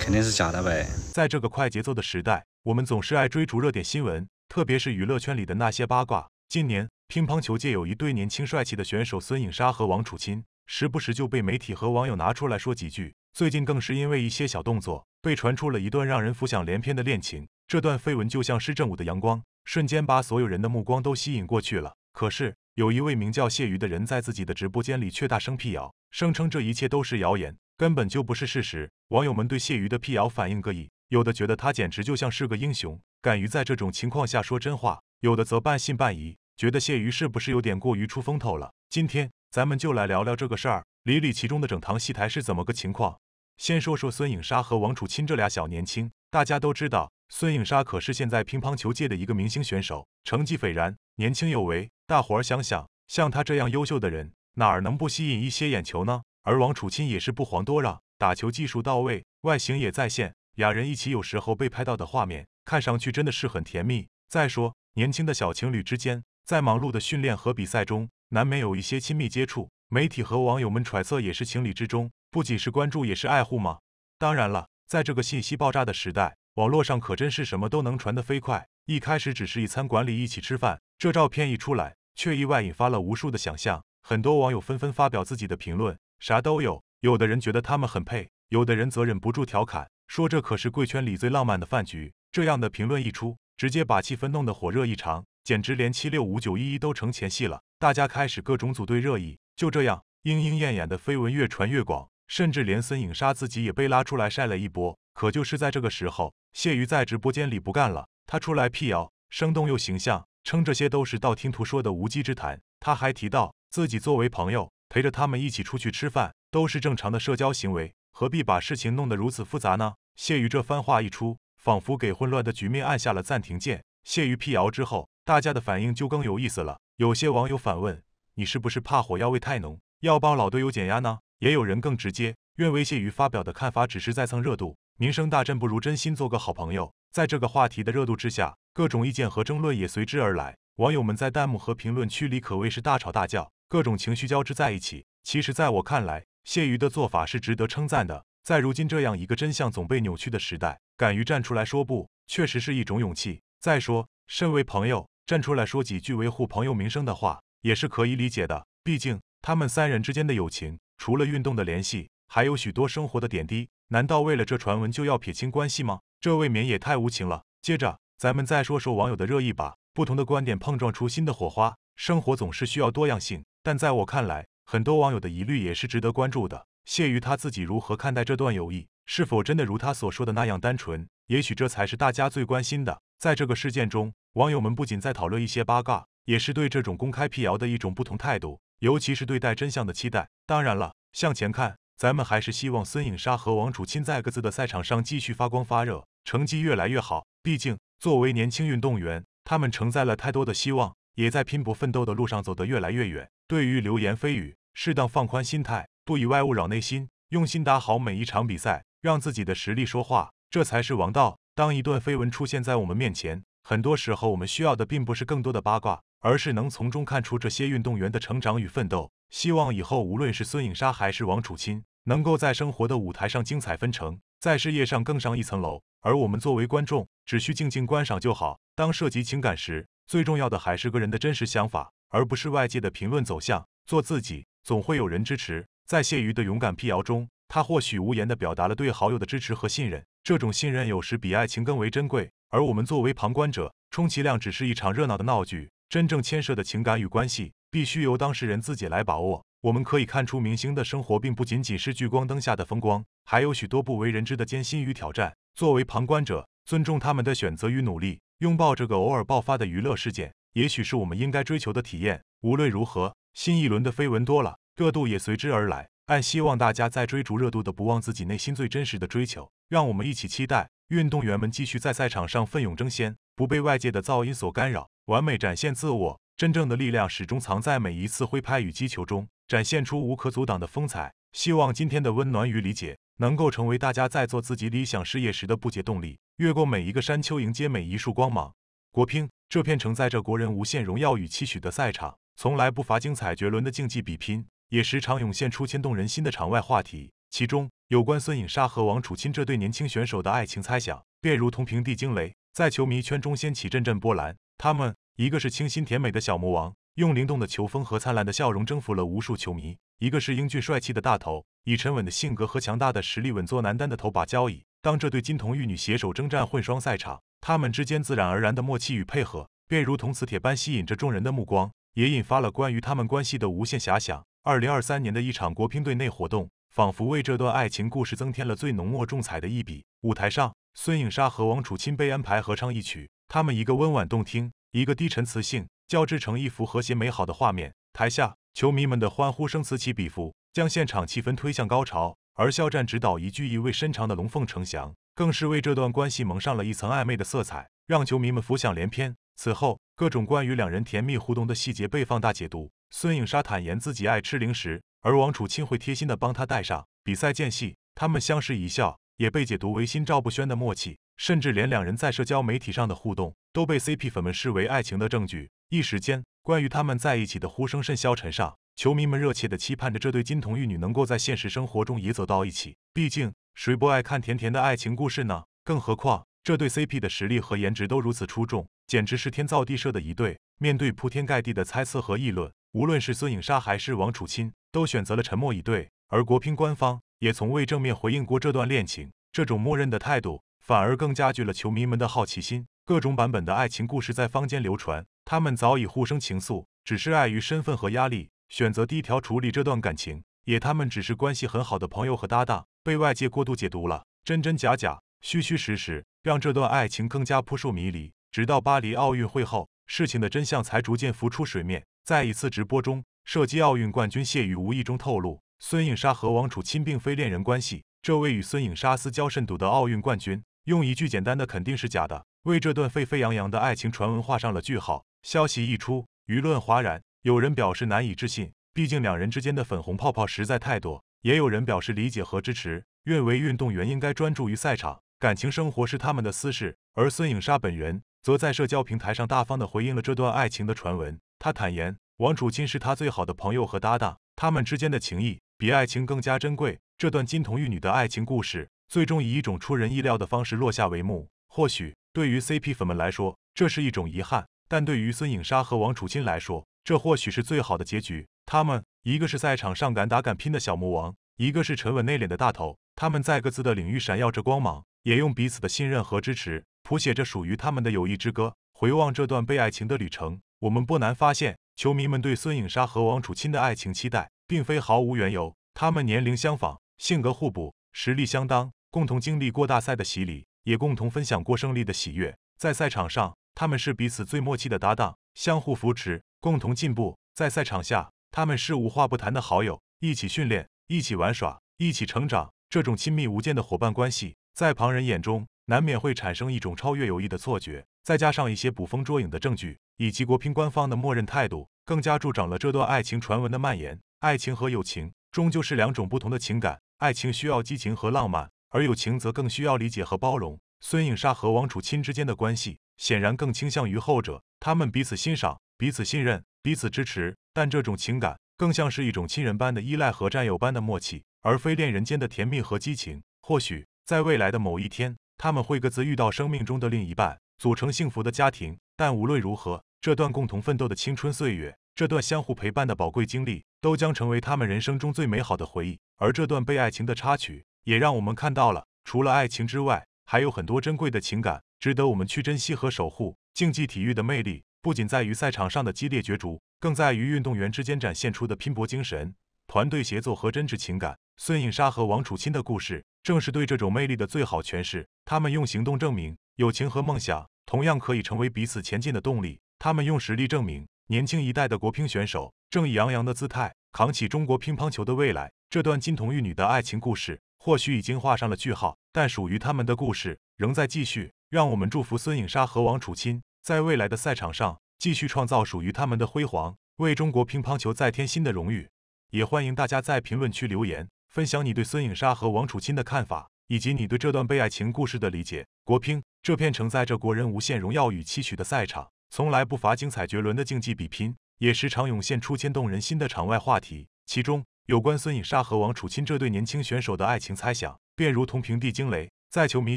肯定是假的呗！在这个快节奏的时代，我们总是爱追逐热点新闻，特别是娱乐圈里的那些八卦。今年，乒乓球界有一对年轻帅气的选手孙颖莎和王楚钦，时不时就被媒体和网友拿出来说几句。最近更是因为一些小动作，被传出了一段让人浮想联翩的恋情。这段绯闻就像施政午的阳光，瞬间把所有人的目光都吸引过去了。可是，有一位名叫谢瑜的人，在自己的直播间里却大声辟谣，声称这一切都是谣言，根本就不是事实。网友们对谢瑜的辟谣反应各异，有的觉得他简直就像是个英雄，敢于在这种情况下说真话；有的则半信半疑，觉得谢瑜是不是有点过于出风头了。今天咱们就来聊聊这个事儿，理理其中的整堂戏台是怎么个情况。先说说孙颖莎和王楚钦这俩小年轻，大家都知道，孙颖莎可是现在乒乓球界的一个明星选手，成绩斐然，年轻有为。大伙儿想想，像他这样优秀的人，哪儿能不吸引一些眼球呢？而王楚钦也是不遑多让，打球技术到位，外形也在线。俩人一起有时候被拍到的画面，看上去真的是很甜蜜。再说，年轻的小情侣之间，在忙碌的训练和比赛中，难免有一些亲密接触。媒体和网友们揣测也是情理之中，不仅是关注，也是爱护嘛。当然了，在这个信息爆炸的时代，网络上可真是什么都能传得飞快。一开始只是一餐馆里一起吃饭，这照片一出来。却意外引发了无数的想象，很多网友纷纷发表自己的评论，啥都有。有的人觉得他们很配，有的人则忍不住调侃，说这可是贵圈里最浪漫的饭局。这样的评论一出，直接把气氛弄得火热异常，简直连七六五九一一都成前戏了。大家开始各种组队热议，就这样莺莺燕燕的绯闻越传越广，甚至连孙颖莎自己也被拉出来晒了一波。可就是在这个时候，谢瑜在直播间里不干了，他出来辟谣，生动又形象。称这些都是道听途说的无稽之谈。他还提到，自己作为朋友陪着他们一起出去吃饭，都是正常的社交行为，何必把事情弄得如此复杂呢？谢宇这番话一出，仿佛给混乱的局面按下了暂停键。谢宇辟谣之后，大家的反应就更有意思了。有些网友反问：“你是不是怕火药味太浓，要帮老队友减压呢？”也有人更直接，认为谢宇发表的看法只是在蹭热度，名声大振不如真心做个好朋友。在这个话题的热度之下。各种意见和争论也随之而来，网友们在弹幕和评论区里可谓是大吵大叫，各种情绪交织在一起。其实，在我看来，谢瑜的做法是值得称赞的。在如今这样一个真相总被扭曲的时代，敢于站出来说不，确实是一种勇气。再说，身为朋友，站出来说几句维护朋友名声的话，也是可以理解的。毕竟，他们三人之间的友情，除了运动的联系，还有许多生活的点滴。难道为了这传闻就要撇清关系吗？这未免也太无情了。接着。咱们再说说网友的热议吧，不同的观点碰撞出新的火花。生活总是需要多样性，但在我看来，很多网友的疑虑也是值得关注的。谢于他自己如何看待这段友谊，是否真的如他所说的那样单纯？也许这才是大家最关心的。在这个事件中，网友们不仅在讨论一些八卦，也是对这种公开辟谣的一种不同态度，尤其是对待真相的期待。当然了，向前看，咱们还是希望孙颖莎和王楚钦在各自的赛场上继续发光发热，成绩越来越好。毕竟。作为年轻运动员，他们承载了太多的希望，也在拼搏奋斗的路上走得越来越远。对于流言蜚语，适当放宽心态，不以外物扰内心，用心打好每一场比赛，让自己的实力说话，这才是王道。当一段绯闻出现在我们面前，很多时候我们需要的并不是更多的八卦，而是能从中看出这些运动员的成长与奋斗。希望以后无论是孙颖莎还是王楚钦，能够在生活的舞台上精彩纷呈，在事业上更上一层楼。而我们作为观众，只需静静观赏就好。当涉及情感时，最重要的还是个人的真实想法，而不是外界的评论走向。做自己，总会有人支持。在谢瑜的勇敢辟谣中，他或许无言地表达了对好友的支持和信任。这种信任有时比爱情更为珍贵。而我们作为旁观者，充其量只是一场热闹的闹剧。真正牵涉的情感与关系，必须由当事人自己来把握。我们可以看出，明星的生活并不仅仅是聚光灯下的风光，还有许多不为人知的艰辛与挑战。作为旁观者，尊重他们的选择与努力，拥抱这个偶尔爆发的娱乐事件，也许是我们应该追求的体验。无论如何，新一轮的绯闻多了，热度也随之而来。但希望大家在追逐热度的不忘自己内心最真实的追求。让我们一起期待运动员们继续在赛场上奋勇争先，不被外界的噪音所干扰，完美展现自我。真正的力量始终藏在每一次挥拍与击球中，展现出无可阻挡的风采。希望今天的温暖与理解。能够成为大家在做自己理想事业时的不竭动力，越过每一个山丘，迎接每一束光芒。国乒这片承载着国人无限荣耀与期许的赛场，从来不乏精彩绝伦的竞技比拼，也时常涌现出牵动人心的场外话题。其中，有关孙颖莎和王楚钦这对年轻选手的爱情猜想，便如同平地惊雷，在球迷圈中掀起阵阵波澜。他们，一个是清新甜美的小魔王，用灵动的球风和灿烂的笑容征服了无数球迷。一个是英俊帅气的大头，以沉稳的性格和强大的实力稳坐男单的头把交椅。当这对金童玉女携手征战混双赛场，他们之间自然而然的默契与配合，便如同磁铁般吸引着众人的目光，也引发了关于他们关系的无限遐想。二零二三年的一场国乒队内活动，仿佛为这段爱情故事增添了最浓墨重彩的一笔。舞台上，孙颖莎和王楚钦被安排合唱一曲，他们一个温婉动听，一个低沉磁性，交织成一幅和谐美好的画面。台下。球迷们的欢呼声此起彼伏，将现场气氛推向高潮。而肖战指导一句意味深长的“龙凤呈祥”，更是为这段关系蒙上了一层暧昧的色彩，让球迷们浮想联翩。此后，各种关于两人甜蜜互动的细节被放大解读。孙颖莎坦言自己爱吃零食，而王楚钦会贴心的帮她带上。比赛间隙，他们相视一笑，也被解读为心照不宣的默契。甚至连两人在社交媒体上的互动，都被 CP 粉们视为爱情的证据。一时间，关于他们在一起的呼声甚嚣尘上，球迷们热切地期盼着这对金童玉女能够在现实生活中也走到一起。毕竟，谁不爱看甜甜的爱情故事呢？更何况，这对 CP 的实力和颜值都如此出众，简直是天造地设的一对。面对铺天盖地的猜测和议论，无论是孙颖莎还是王楚钦，都选择了沉默以对。而国乒官方也从未正面回应过这段恋情，这种默认的态度反而更加剧了球迷们的好奇心，各种版本的爱情故事在坊间流传。他们早已互生情愫，只是碍于身份和压力，选择低调处理这段感情。也他们只是关系很好的朋友和搭档，被外界过度解读了，真真假假，虚虚实实，让这段爱情更加扑朔迷离。直到巴黎奥运会后，事情的真相才逐渐浮出水面。在一次直播中，射击奥运冠军谢宇无意中透露，孙颖莎和王楚钦并非恋人关系。这位与孙颖莎私交甚笃的奥运冠军，用一句简单的“肯定是假的”，为这段沸沸扬扬的爱情传闻画上了句号。消息一出，舆论哗然。有人表示难以置信，毕竟两人之间的粉红泡泡实在太多。也有人表示理解和支持，认为运动员应该专注于赛场，感情生活是他们的私事。而孙颖莎本人则在社交平台上大方地回应了这段爱情的传闻。他坦言，王楚钦是他最好的朋友和搭档，他们之间的情谊比爱情更加珍贵。这段金童玉女的爱情故事，最终以一种出人意料的方式落下帷幕。或许对于 CP 粉们来说，这是一种遗憾。但对于孙颖莎和王楚钦来说，这或许是最好的结局。他们一个是赛场上敢打敢拼的小魔王，一个是沉稳内敛的大头。他们在各自的领域闪耀着光芒，也用彼此的信任和支持，谱写着属于他们的友谊之歌。回望这段被爱情的旅程，我们不难发现，球迷们对孙颖莎和王楚钦的爱情期待，并非毫无缘由。他们年龄相仿，性格互补，实力相当，共同经历过大赛的洗礼，也共同分享过胜利的喜悦。在赛场上。他们是彼此最默契的搭档，相互扶持，共同进步。在赛场下，他们是无话不谈的好友，一起训练，一起玩耍，一起成长。这种亲密无间的伙伴关系，在旁人眼中难免会产生一种超越友谊的错觉。再加上一些捕风捉影的证据，以及国乒官方的默认态度，更加助长了这段爱情传闻的蔓延。爱情和友情终究是两种不同的情感，爱情需要激情和浪漫，而友情则更需要理解和包容。孙颖莎和王楚钦之间的关系。显然更倾向于后者，他们彼此欣赏、彼此信任、彼此支持，但这种情感更像是一种亲人般的依赖和战友般的默契，而非恋人间的甜蜜和激情。或许在未来的某一天，他们会各自遇到生命中的另一半，组成幸福的家庭。但无论如何，这段共同奋斗的青春岁月，这段相互陪伴的宝贵经历，都将成为他们人生中最美好的回忆。而这段被爱情的插曲，也让我们看到了，除了爱情之外，还有很多珍贵的情感。值得我们去珍惜和守护。竞技体育的魅力不仅在于赛场上的激烈角逐，更在于运动员之间展现出的拼搏精神、团队协作和真挚情感。孙颖莎和王楚钦的故事正是对这种魅力的最好诠释。他们用行动证明，友情和梦想同样可以成为彼此前进的动力。他们用实力证明，年轻一代的国乒选手正以昂扬的姿态扛起中国乒乓球的未来。这段金童玉女的爱情故事或许已经画上了句号，但属于他们的故事仍在继续。让我们祝福孙颖莎和王楚钦在未来的赛场上继续创造属于他们的辉煌，为中国乒乓球再添新的荣誉。也欢迎大家在评论区留言，分享你对孙颖莎和王楚钦的看法，以及你对这段被爱情故事的理解。国乒这片承载着国人无限荣耀与期许的赛场，从来不乏精彩绝伦的竞技比拼，也时常涌现出牵动人心的场外话题。其中，有关孙颖莎和王楚钦这对年轻选手的爱情猜想，便如同平地惊雷，在球迷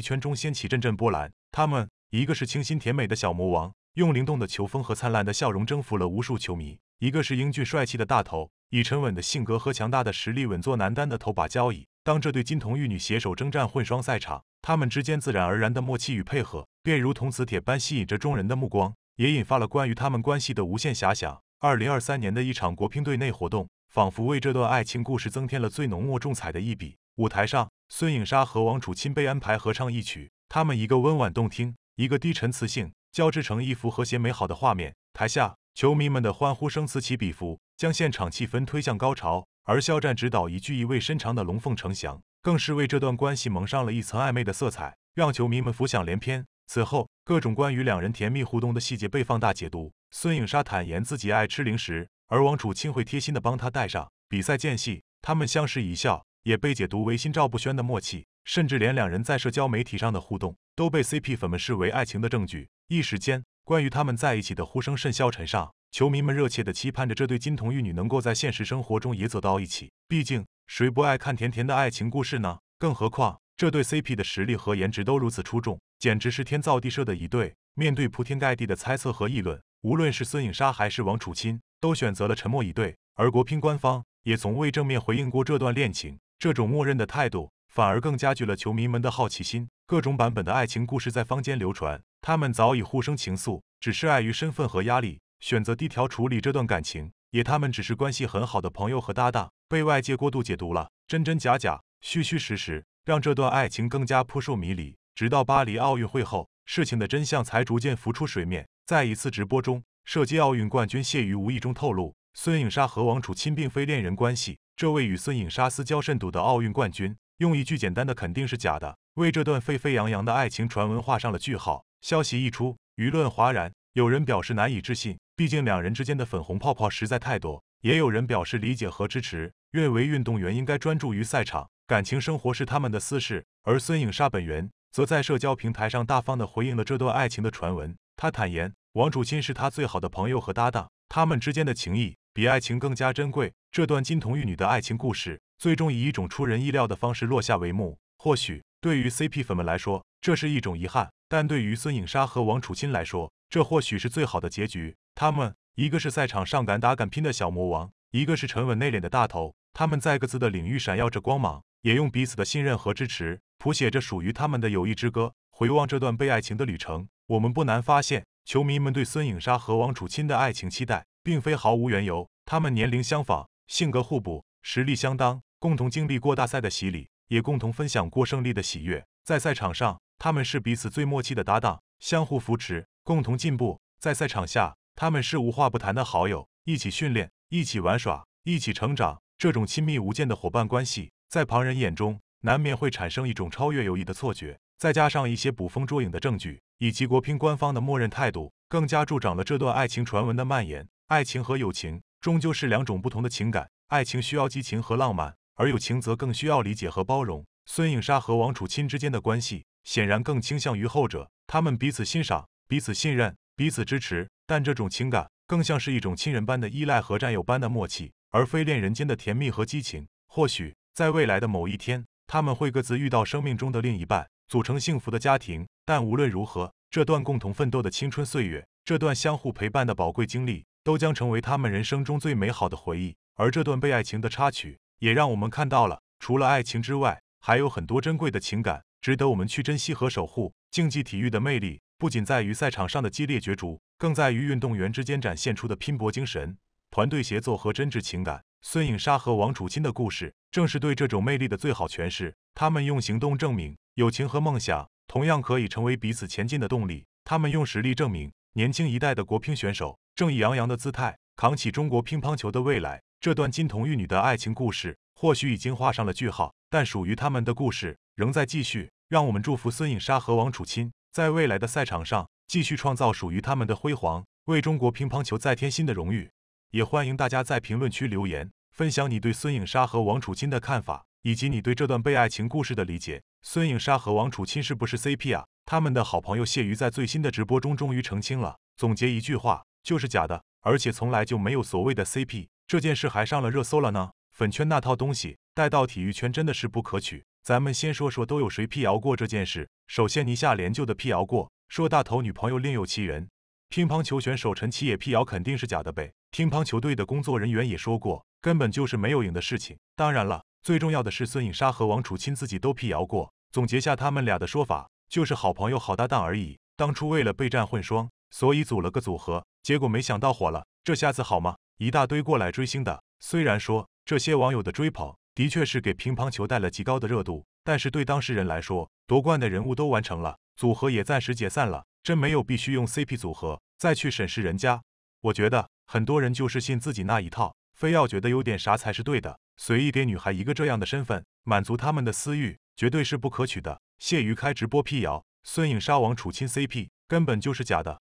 圈中掀起阵阵波澜。他们一个是清新甜美的小魔王，用灵动的球风和灿烂的笑容征服了无数球迷；一个是英俊帅气的大头，以沉稳的性格和强大的实力稳坐男单的头把交椅。当这对金童玉女携手征战混双赛场，他们之间自然而然的默契与配合，便如同磁铁般吸引着众人的目光，也引发了关于他们关系的无限遐想。二零二三年的一场国乒队内活动，仿佛为这段爱情故事增添了最浓墨重彩的一笔。舞台上，孙颖莎和王楚钦被安排合唱一曲。他们一个温婉动听，一个低沉磁性，交织成一幅和谐美好的画面。台下球迷们的欢呼声此起彼伏，将现场气氛推向高潮。而肖战指导一句意味深长的“龙凤呈祥”，更是为这段关系蒙上了一层暧昧的色彩，让球迷们浮想联翩。此后，各种关于两人甜蜜互动的细节被放大解读。孙颖莎坦言自己爱吃零食，而王楚钦会贴心地帮她带上。比赛间隙，他们相视一笑，也被解读为心照不宣的默契。甚至连两人在社交媒体上的互动都被 CP 粉们视为爱情的证据。一时间，关于他们在一起的呼声甚嚣尘上，球迷们热切地期盼着这对金童玉女能够在现实生活中也走到一起。毕竟，谁不爱看甜甜的爱情故事呢？更何况，这对 CP 的实力和颜值都如此出众，简直是天造地设的一对。面对铺天盖地的猜测和议论，无论是孙颖莎还是王楚钦，都选择了沉默以对。而国乒官方也从未正面回应过这段恋情，这种默认的态度。反而更加剧了球迷们的好奇心，各种版本的爱情故事在坊间流传。他们早已互生情愫，只是碍于身份和压力，选择低调处理这段感情。也他们只是关系很好的朋友和搭档，被外界过度解读了，真真假假，虚虚实实，让这段爱情更加扑朔迷离。直到巴黎奥运会后，事情的真相才逐渐浮出水面。在一次直播中，射击奥运冠军谢瑜无意中透露，孙颖莎和王楚钦并非恋人关系。这位与孙颖莎私交甚笃的奥运冠军。用一句简单的“肯定是假的”，为这段沸沸扬扬的爱情传闻画上了句号。消息一出，舆论哗然，有人表示难以置信，毕竟两人之间的粉红泡泡实在太多；也有人表示理解和支持，认为运动员应该专注于赛场，感情生活是他们的私事。而孙颖莎本人则在社交平台上大方地回应了这段爱情的传闻，她坦言，王楚钦是他最好的朋友和搭档，他们之间的情谊比爱情更加珍贵。这段金童玉女的爱情故事。最终以一种出人意料的方式落下帷幕。或许对于 CP 粉们来说，这是一种遗憾；但对于孙颖莎和王楚钦来说，这或许是最好的结局。他们一个是赛场上敢打敢拼的小魔王，一个是沉稳内敛的大头。他们在各自的领域闪耀着光芒，也用彼此的信任和支持，谱写着属于他们的友谊之歌。回望这段被爱情的旅程，我们不难发现，球迷们对孙颖莎和王楚钦的爱情期待，并非毫无缘由。他们年龄相仿，性格互补，实力相当。共同经历过大赛的洗礼，也共同分享过胜利的喜悦。在赛场上，他们是彼此最默契的搭档，相互扶持，共同进步；在赛场下，他们是无话不谈的好友，一起训练，一起玩耍，一起成长。这种亲密无间的伙伴关系，在旁人眼中难免会产生一种超越友谊的错觉。再加上一些捕风捉影的证据，以及国乒官方的默认态度，更加助长了这段爱情传闻的蔓延。爱情和友情终究是两种不同的情感，爱情需要激情和浪漫。而友情则更需要理解和包容。孙颖莎和王楚钦之间的关系显然更倾向于后者，他们彼此欣赏、彼此信任、彼此支持，但这种情感更像是一种亲人般的依赖和战友般的默契，而非恋人间的甜蜜和激情。或许在未来的某一天，他们会各自遇到生命中的另一半，组成幸福的家庭。但无论如何，这段共同奋斗的青春岁月，这段相互陪伴的宝贵经历，都将成为他们人生中最美好的回忆。而这段被爱情的插曲。也让我们看到了，除了爱情之外，还有很多珍贵的情感值得我们去珍惜和守护。竞技体育的魅力不仅在于赛场上的激烈角逐，更在于运动员之间展现出的拼搏精神、团队协作和真挚情感。孙颖莎和王楚钦的故事正是对这种魅力的最好诠释。他们用行动证明，友情和梦想同样可以成为彼此前进的动力。他们用实力证明，年轻一代的国乒选手正以昂扬的姿态，扛起中国乒乓球的未来。这段金童玉女的爱情故事或许已经画上了句号，但属于他们的故事仍在继续。让我们祝福孙颖莎和王楚钦在未来的赛场上继续创造属于他们的辉煌，为中国乒乓球再添新的荣誉。也欢迎大家在评论区留言，分享你对孙颖莎和王楚钦的看法，以及你对这段被爱情故事的理解。孙颖莎和王楚钦是不是 CP 啊？他们的好朋友谢瑜在最新的直播中终于澄清了，总结一句话就是假的，而且从来就没有所谓的 CP。这件事还上了热搜了呢，粉圈那套东西带到体育圈真的是不可取。咱们先说说都有谁辟谣过这件事。首先，倪夏莲就的辟谣过，说大头女朋友另有其人。乒乓球选手陈琦也辟谣，肯定是假的呗。乒乓球队的工作人员也说过，根本就是没有影的事情。当然了，最重要的是孙颖莎和王楚钦自己都辟谣过。总结下他们俩的说法，就是好朋友、好搭档而已。当初为了备战混双，所以组了个组合，结果没想到火了，这下子好吗？一大堆过来追星的，虽然说这些网友的追捧的确是给乒乓球带了极高的热度，但是对当事人来说，夺冠的人物都完成了，组合也暂时解散了，真没有必须用 CP 组合再去审视人家。我觉得很多人就是信自己那一套，非要觉得有点啥才是对的，随意给女孩一个这样的身份，满足他们的私欲，绝对是不可取的。谢瑜开直播辟谣，孙颖莎王楚钦 CP 根本就是假的。